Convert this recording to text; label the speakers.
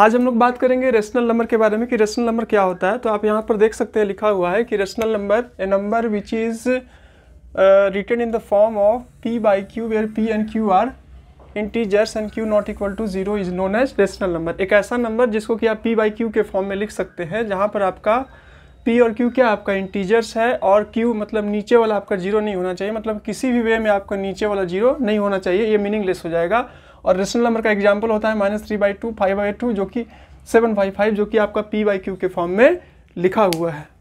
Speaker 1: आज हम लोग बात करेंगे रेशनल नंबर के बारे में कि रेशनल नंबर क्या होता है तो आप यहाँ पर देख सकते हैं लिखा हुआ है कि rational number a number which is written in the form of p by q where p and q are integers and q not equal to zero is known as rational number एक ऐसा नंबर जिसको कि आप p by q के form में लिख सकते हैं जहाँ पर आपका पी और क्यू क्या आपका इंटीजर्स है और क्यू मतलब नीचे वाला आपका जीरो नहीं होना चाहिए मतलब किसी भी वे में आपका नीचे वाला जीरो नहीं होना चाहिए ये मीनिंगलेस हो जाएगा और रेशनल नंबर का एग्जाम्पल होता है minus three by two five by two जो कि सेवन बाई फाइव जो कि आपका पी बाई क्यू के फॉर्म में लिखा हुआ है